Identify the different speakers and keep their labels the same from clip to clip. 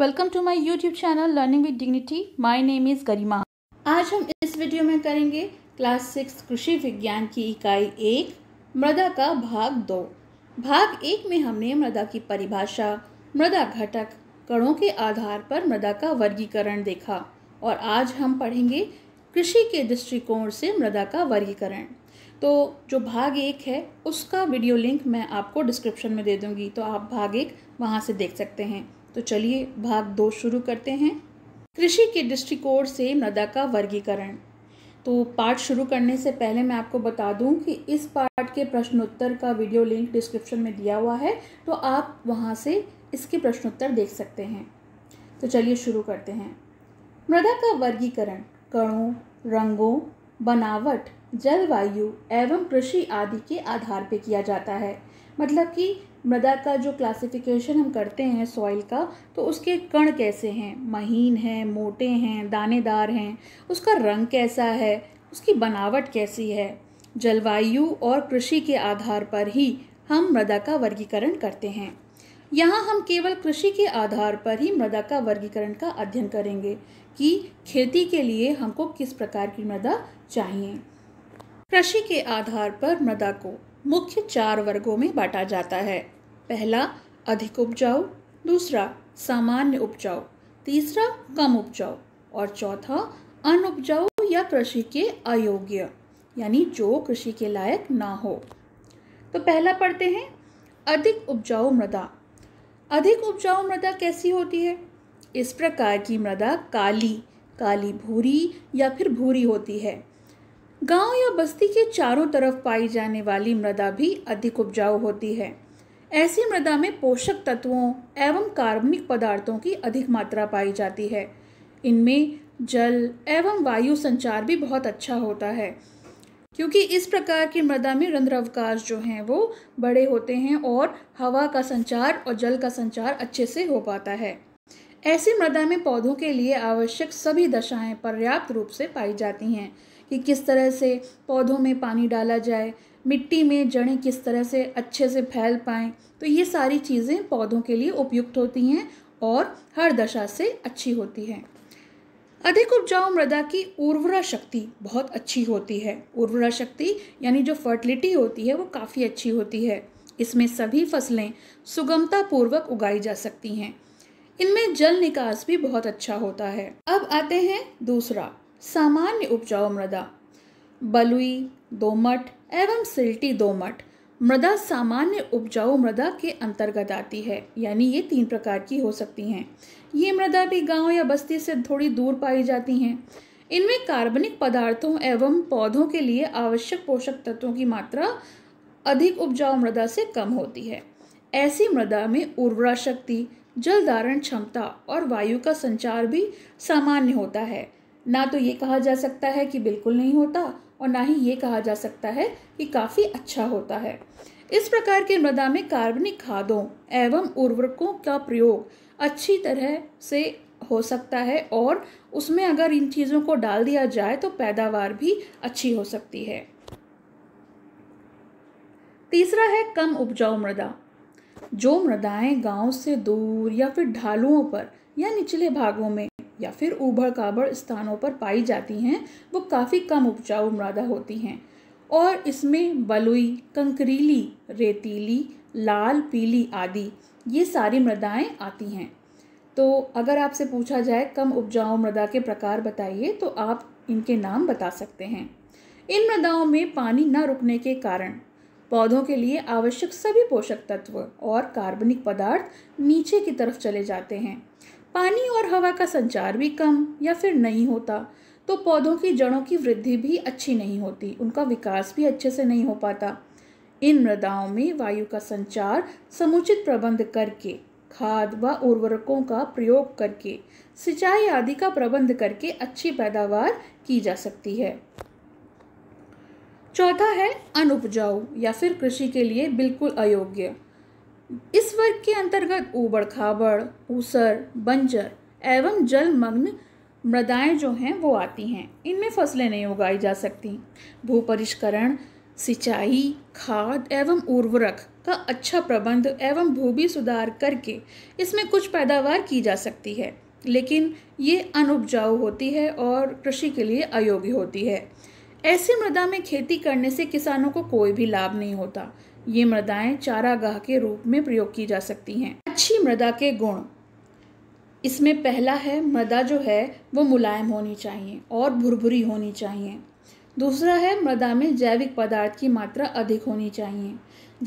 Speaker 1: welcome to my YouTube channel learning with dignity my name is Garima आज हम इस video में करेंगे क्लास सिक्स कृषि विज्ञान की इकाई एक मृदा का भाग दो भाग एक में हमने मृदा की परिभाषा मृदा घटक कणों के आधार पर मृदा का वर्गीकरण देखा और आज हम पढ़ेंगे कृषि के दृष्टिकोण से मृदा का वर्गीकरण तो जो भाग एक है उसका वीडियो लिंक मैं आपको डिस्क्रिप्शन में दे दूंगी तो आप भाग एक वहाँ से देख सकते हैं तो चलिए भाग दो शुरू करते हैं कृषि के दृष्टिकोण से मृदा का वर्गीकरण तो पाठ शुरू करने से पहले मैं आपको बता दूं कि इस पाठ के प्रश्नोत्तर का वीडियो लिंक डिस्क्रिप्शन में दिया हुआ है तो आप वहां से इसके प्रश्नोत्तर देख सकते हैं तो चलिए शुरू करते हैं मृदा का वर्गीकरण कणों रंगों बनावट जलवायु एवं कृषि आदि के आधार पर किया जाता है मतलब कि मृदा का जो क्लासिफिकेशन हम करते हैं सॉइल का तो उसके कण कैसे हैं महीन हैं मोटे हैं दानेदार हैं उसका रंग कैसा है उसकी बनावट कैसी है जलवायु और कृषि के आधार पर ही हम मृदा का वर्गीकरण करते हैं यहाँ हम केवल कृषि के आधार पर ही मृदा का वर्गीकरण का अध्ययन करेंगे कि खेती के लिए हमको किस प्रकार की मृदा चाहिए कृषि के आधार पर मृदा को मुख्य चार वर्गों में बांटा जाता है पहला अधिक उपजाऊ दूसरा सामान्य उपजाऊ तीसरा कम उपजाऊ और चौथा अनुपजाऊ या कृषि के अयोग्य यानी जो कृषि के लायक ना हो तो पहला पढ़ते हैं अधिक उपजाऊ मृदा अधिक उपजाऊ मृदा कैसी होती है इस प्रकार की मृदा काली काली भूरी या फिर भूरी होती है गांव या बस्ती के चारों तरफ पाई जाने वाली मृदा भी अधिक उपजाऊ होती है ऐसी मृदा में पोषक तत्वों एवं कार्बनिक पदार्थों की अधिक मात्रा पाई जाती है इनमें जल एवं वायु संचार भी बहुत अच्छा होता है क्योंकि इस प्रकार की मृदा में रंध्रावकाश जो हैं वो बड़े होते हैं और हवा का संचार और जल का संचार अच्छे से हो पाता है ऐसी मृदा में पौधों के लिए आवश्यक सभी दशाएं पर्याप्त रूप से पाई जाती हैं कि किस तरह से पौधों में पानी डाला जाए मिट्टी में जड़ें किस तरह से अच्छे से फैल पाएँ तो ये सारी चीज़ें पौधों के लिए उपयुक्त होती हैं और हर दशा से अच्छी होती हैं अधिक उपजाऊ मृदा की उर्वरा शक्ति बहुत अच्छी होती है उर्वरा शक्ति यानी जो फर्टिलिटी होती है वो काफ़ी अच्छी होती है इसमें सभी फसलें सुगमतापूर्वक उगाई जा सकती हैं इनमें जल निकास भी बहुत अच्छा होता है अब आते हैं दूसरा सामान्य उपजाऊ मृदा बलुई दोमट एवं सिल्टी दोमट मृदा सामान्य उपजाऊ मृदा के अंतर्गत आती है यानी ये तीन प्रकार की हो सकती हैं ये मृदा भी गांव या बस्ती से थोड़ी दूर पाई जाती हैं इनमें कार्बनिक पदार्थों एवं पौधों के लिए आवश्यक पोषक तत्वों की मात्रा अधिक उपजाऊ मृदा से कम होती है ऐसी मृदा में उर्वरा शक्ति जल धारण क्षमता और वायु का संचार भी सामान्य होता है ना तो ये कहा जा सकता है कि बिल्कुल नहीं होता और ना ही ये कहा जा सकता है कि काफ़ी अच्छा होता है इस प्रकार के मृदा में कार्बनिक खादों एवं उर्वरकों का प्रयोग अच्छी तरह से हो सकता है और उसमें अगर इन चीज़ों को डाल दिया जाए तो पैदावार भी अच्छी हो सकती है तीसरा है कम उपजाऊ मृदा जो मृदाएं गांव से दूर या फिर ढालुओं पर या निचले भागों में या फिर उभड़ काबड़ स्थानों पर पाई जाती हैं वो काफ़ी कम उपजाऊ मृदा होती हैं और इसमें बलुई कंकरीली रेतीली लाल पीली आदि ये सारी मृदाएं आती हैं तो अगर आपसे पूछा जाए कम उपजाऊ मृदा के प्रकार बताइए तो आप इनके नाम बता सकते हैं इन मृदाओं में पानी न रुकने के कारण पौधों के लिए आवश्यक सभी पोषक तत्व और कार्बनिक पदार्थ नीचे की तरफ चले जाते हैं पानी और हवा का संचार भी कम या फिर नहीं होता तो पौधों की जड़ों की वृद्धि भी अच्छी नहीं होती उनका विकास भी अच्छे से नहीं हो पाता इन मृदाओं में वायु का संचार समुचित प्रबंध करके खाद व उर्वरकों का प्रयोग करके सिंचाई आदि का प्रबंध करके अच्छी पैदावार की जा सकती है चौथा है अनुपजाऊ या फिर कृषि के लिए बिल्कुल अयोग्य इस वर्ग के अंतर्गत ऊबड़ खाबड़ ऊसर बंजर एवं जलमग्न मृदाएं जो हैं वो आती हैं इनमें फसलें नहीं उगाई जा सकती भू परिष्करण सिंचाई खाद एवं उर्वरक का अच्छा प्रबंध एवं भूमि सुधार करके इसमें कुछ पैदावार की जा सकती है लेकिन ये अनुपजाऊ होती है और कृषि के लिए अयोग्य होती है ऐसी मृदा में खेती करने से किसानों को कोई भी लाभ नहीं होता ये मृदाएं चारागाह के रूप में प्रयोग की जा सकती हैं अच्छी मृदा के गुण इसमें पहला है मृदा जो है वो मुलायम होनी चाहिए और भुरभुरी होनी चाहिए दूसरा है मृदा में जैविक पदार्थ की मात्रा अधिक होनी चाहिए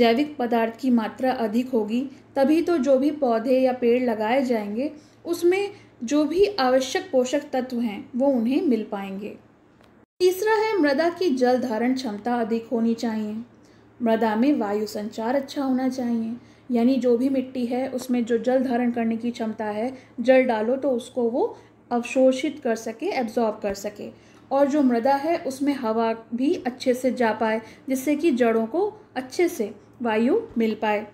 Speaker 1: जैविक पदार्थ की मात्रा अधिक होगी तभी तो जो भी पौधे या पेड़ लगाए जाएंगे उसमें जो भी आवश्यक पोषक तत्व हैं वो उन्हें मिल पाएंगे तीसरा है मृदा की जल धारण क्षमता अधिक होनी चाहिए मृदा में वायु संचार अच्छा होना चाहिए यानी जो भी मिट्टी है उसमें जो जल धारण करने की क्षमता है जल डालो तो उसको वो अवशोषित कर सके एब्जॉर्ब कर सके और जो मृदा है उसमें हवा भी अच्छे से जा पाए जिससे कि जड़ों को अच्छे से वायु मिल पाए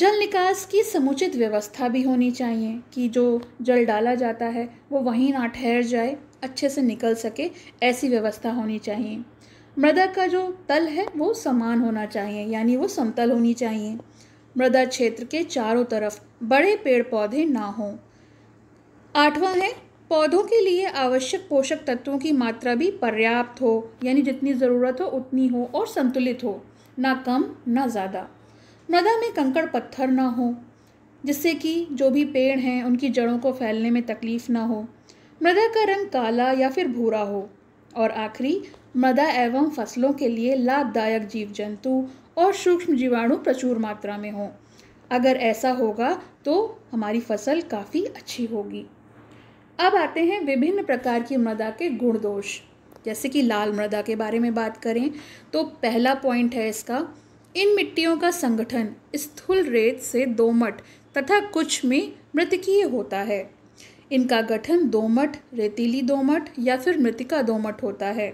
Speaker 1: जल निकास की समुचित व्यवस्था भी होनी चाहिए कि जो जल डाला जाता है वो वहीं ना ठहर जाए अच्छे से निकल सके ऐसी व्यवस्था होनी चाहिए मृदा का जो तल है वो समान होना चाहिए यानी वो समतल होनी चाहिए मृदा क्षेत्र के चारों तरफ बड़े पेड़ पौधे ना हों आठवां है पौधों के लिए आवश्यक पोषक तत्वों की मात्रा भी पर्याप्त हो यानी जितनी ज़रूरत हो उतनी हो और संतुलित हो ना कम ना ज़्यादा मृदा में कंकड़ पत्थर ना हो जिससे कि जो भी पेड़ हैं उनकी जड़ों को फैलने में तकलीफ़ ना हो मृदा का रंग काला या फिर भूरा हो और आखिरी मृदा एवं फसलों के लिए लाभदायक जीव जंतु और सूक्ष्म जीवाणु प्रचुर मात्रा में हों अगर ऐसा होगा तो हमारी फसल काफ़ी अच्छी होगी अब आते हैं विभिन्न प्रकार की मृदा के गुण दोष जैसे कि लाल मृदा के बारे में बात करें तो पहला पॉइंट है इसका इन मिट्टियों का संगठन स्थूल रेत से दोमट तथा कुछ में मृतकीय होता है इनका गठन दोमट रेतीली दोमट या फिर मृतिका दोमट होता है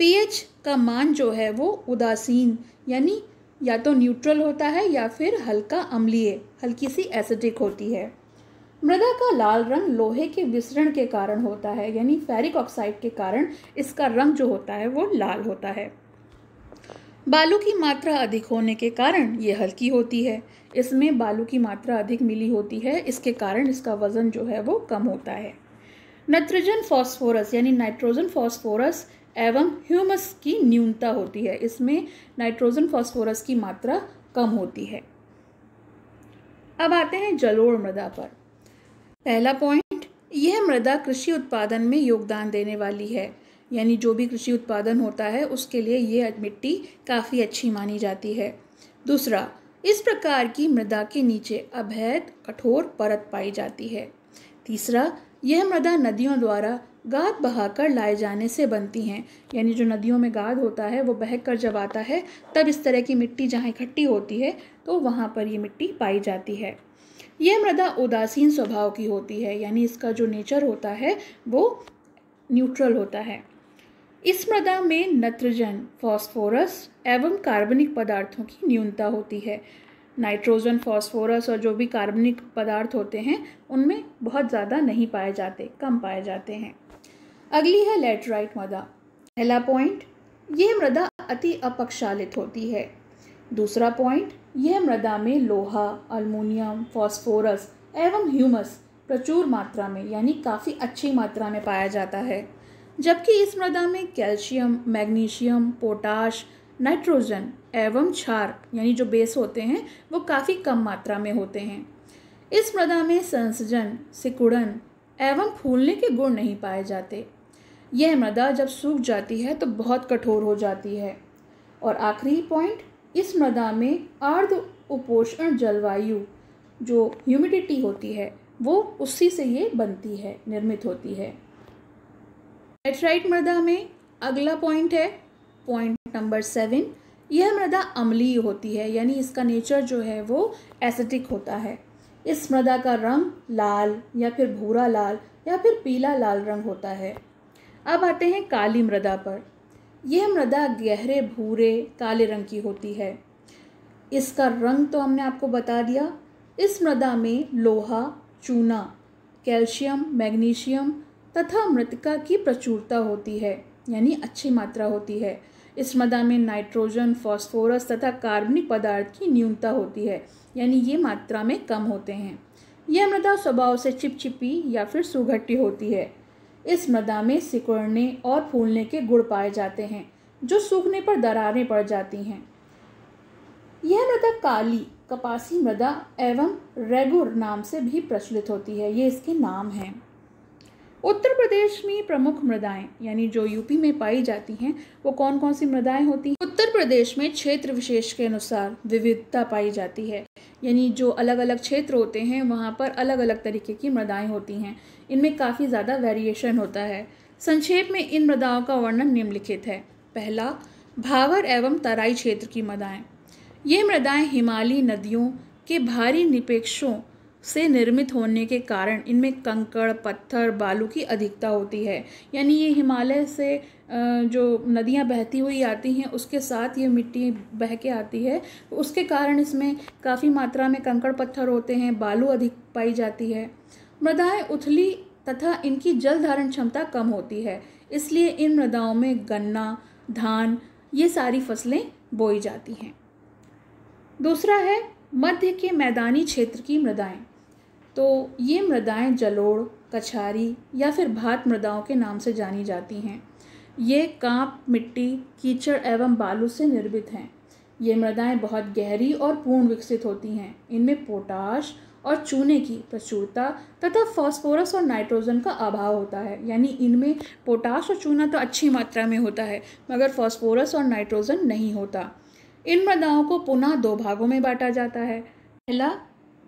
Speaker 1: पीएच का मान जो है वो उदासीन यानी या तो न्यूट्रल होता है या फिर हल्का अम्लीय हल्की सी एसिडिक होती है मृदा का लाल रंग लोहे के विसरण के कारण होता है यानी फेरिक ऑक्साइड के कारण इसका रंग जो होता है वो लाल होता है बालू की मात्रा अधिक होने के कारण ये हल्की होती है इसमें बालू की मात्रा अधिक मिली होती है इसके कारण इसका वज़न जो है वो कम होता है नाइट्रोजन फॉस्फोरस यानी नाइट्रोजन फॉस्फोरस एवं ह्यूमस की न्यूनता होती है इसमें नाइट्रोजन फॉस्फोरस की मात्रा कम होती है अब आते हैं जलोढ़ मृदा पर पहला पॉइंट यह मृदा कृषि उत्पादन में योगदान देने वाली है यानी जो भी कृषि उत्पादन होता है उसके लिए ये मिट्टी काफ़ी अच्छी मानी जाती है दूसरा इस प्रकार की मृदा के नीचे अभैध कठोर परत पाई जाती है तीसरा यह मृदा नदियों द्वारा गाद बहाकर लाए जाने से बनती हैं यानी जो नदियों में गाद होता है वो बह कर जब आता है तब इस तरह की मिट्टी जहाँ इकट्ठी होती है तो वहाँ पर ये मिट्टी पाई जाती है यह मृदा उदासीन स्वभाव की होती है यानी इसका जो नेचर होता है वो न्यूट्रल होता है इस मृदा में नत्रजन फॉस्फोरस एवं कार्बनिक पदार्थों की न्यूनता होती है नाइट्रोजन फॉस्फोरस और जो भी कार्बनिक पदार्थ होते हैं उनमें बहुत ज़्यादा नहीं पाए जाते कम पाए जाते हैं अगली है लेटराइट मृदा पहला पॉइंट यह मृदा अति अपक्षालित होती है दूसरा पॉइंट यह मृदा में लोहा अल्मोनियम फॉस्फोरस एवं ह्यूमस प्रचुर मात्रा में यानी काफ़ी अच्छी मात्रा में पाया जाता है जबकि इस मृदा में कैल्शियम मैग्नीशियम पोटाश नाइट्रोजन एवं क्षार यानी जो बेस होते हैं वो काफ़ी कम मात्रा में होते हैं इस मृदा में संसजन सिकुड़न एवं फूलने के गुण नहीं पाए जाते यह मृदा जब सूख जाती है तो बहुत कठोर हो जाती है और आखिरी पॉइंट इस मृदा में आर्द्र उपोषण जलवायु जो ह्यूमिडिटी होती है वो उसी से ये बनती है निर्मित होती है लेटराइट मृदा में अगला पॉइंट है पॉइंट नंबर सेवन यह मृदा अम्लीय होती है यानी इसका नेचर जो है वो एसिटिक होता है इस मृदा का रंग लाल या फिर भूरा लाल या फिर पीला लाल रंग होता है अब आते हैं काली मृदा पर यह मृदा गहरे भूरे काले रंग की होती है इसका रंग तो हमने आपको बता दिया इस मृदा में लोहा चूना कैल्शियम मैग्नीशियम तथा मृतिका की प्रचुरता होती है यानी अच्छी मात्रा होती है इस मृदा में नाइट्रोजन फॉस्फोरस तथा कार्बनिक पदार्थ की न्यूनता होती है यानी ये मात्रा में कम होते हैं यह मृदा स्वभाव से चिपचिपी या फिर सुघट्टी होती है इस मृदा में सिकुड़ने और फूलने के गुण पाए जाते हैं जो सूखने पर दरारें पड़ जाती हैं यह मृदा काली कपासी मृदा एवं रेगुर नाम से भी प्रचलित होती है ये इसके नाम हैं उत्तर प्रदेश में प्रमुख मृदाएं यानी जो यूपी में पाई जाती हैं वो कौन कौन सी मृदाएं होती हैं उत्तर प्रदेश में क्षेत्र विशेष के अनुसार विविधता पाई जाती है यानी जो अलग अलग क्षेत्र होते हैं वहाँ पर अलग अलग तरीके की मृदाएं होती हैं इनमें काफ़ी ज़्यादा वेरिएशन होता है संक्षेप में इन मृदाओं का वर्णन निम्नलिखित है पहला भावर एवं तराई क्षेत्र की मदाएँ ये मृदाएँ हिमालयी नदियों के भारी निपेक्षों से निर्मित होने के कारण इनमें कंकड़ पत्थर बालू की अधिकता होती है यानी ये हिमालय से जो नदियाँ बहती हुई आती हैं उसके साथ ये मिट्टी बह के आती है उसके कारण इसमें काफ़ी मात्रा में कंकड़ पत्थर होते हैं बालू अधिक पाई जाती है मृदाएं उथली तथा इनकी जल धारण क्षमता कम होती है इसलिए इन मृदाओं में गन्ना धान ये सारी फसलें बोई जाती हैं दूसरा है मध्य के मैदानी क्षेत्र की मृदाएं तो ये मृदाएं जलोड़ कछारी या फिर भात मृदाओं के नाम से जानी जाती हैं ये कांप मिट्टी कीचड़ एवं बालू से निर्मित हैं ये मृदाएं बहुत गहरी और पूर्ण विकसित होती हैं इनमें पोटाश और चूने की प्रचुरता तथा फास्फोरस और नाइट्रोजन का अभाव होता है यानी इनमें पोटाश और चूना तो अच्छी मात्रा में होता है मगर फास्फोरस और नाइट्रोजन नहीं होता इन मृदाओं को पुनः दो भागों में बांटा जाता है पहला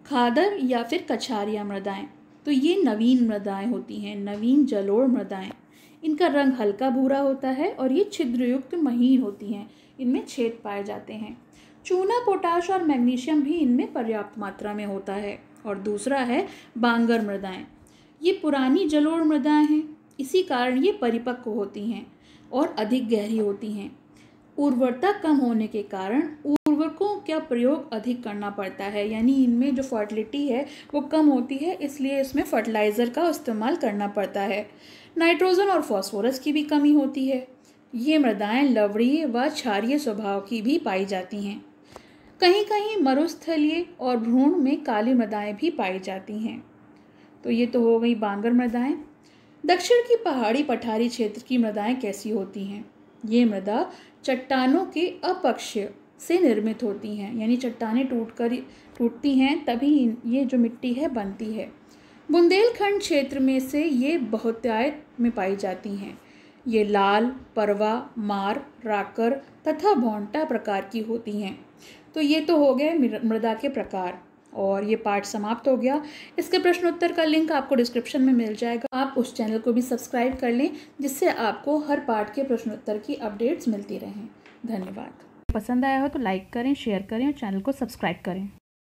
Speaker 1: खादर या फिर कछारिया मृदाएँ तो ये नवीन मृदाएँ होती हैं नवीन जलोड़ मृदाएँ इनका रंग हल्का भूरा होता है और ये छिद्रयुक्त महीन होती हैं इनमें छेद पाए जाते हैं चूना पोटाश और मैग्नीशियम भी इनमें पर्याप्त मात्रा में होता है और दूसरा है बांगर मृदाएँ ये पुरानी जलोड़ मृदाएँ हैं इसी कारण ये परिपक्व होती हैं और अधिक गहरी होती हैं उर्वरता कम होने के कारण उर्वरकों का प्रयोग अधिक करना पड़ता है यानी इनमें जो फर्टिलिटी है वो कम होती है इसलिए इसमें फर्टिलाइज़र का इस्तेमाल करना पड़ता है नाइट्रोजन और फॉस्फोरस की भी कमी होती है ये मृदाएँ लवड़ीय व क्षारीय स्वभाव की भी पाई जाती हैं कहीं कहीं मरुस्थलीय और भ्रूण में काली मृदाएँ भी पाई जाती हैं तो ये तो हो गई बांगर मृदाएँ दक्षिण की पहाड़ी पठारी क्षेत्र की मृदाएँ कैसी होती हैं ये मृदा चट्टानों के अपक्ष से निर्मित होती हैं यानी चट्टानें टूट कर टूटती हैं तभी ये जो मिट्टी है बनती है बुंदेलखंड क्षेत्र में से ये बहुतायत में पाई जाती हैं ये लाल परवा मार राकर तथा भोंटा प्रकार की होती हैं तो ये तो हो गए मृदा के प्रकार और ये पार्ट समाप्त हो गया इसके प्रश्नोत्तर का लिंक आपको डिस्क्रिप्शन में मिल जाएगा आप उस चैनल को भी सब्सक्राइब कर लें जिससे आपको हर पार्ट के प्रश्नोत्तर की अपडेट्स मिलती रहें धन्यवाद पसंद आया हो तो लाइक करें शेयर करें और चैनल को सब्सक्राइब करें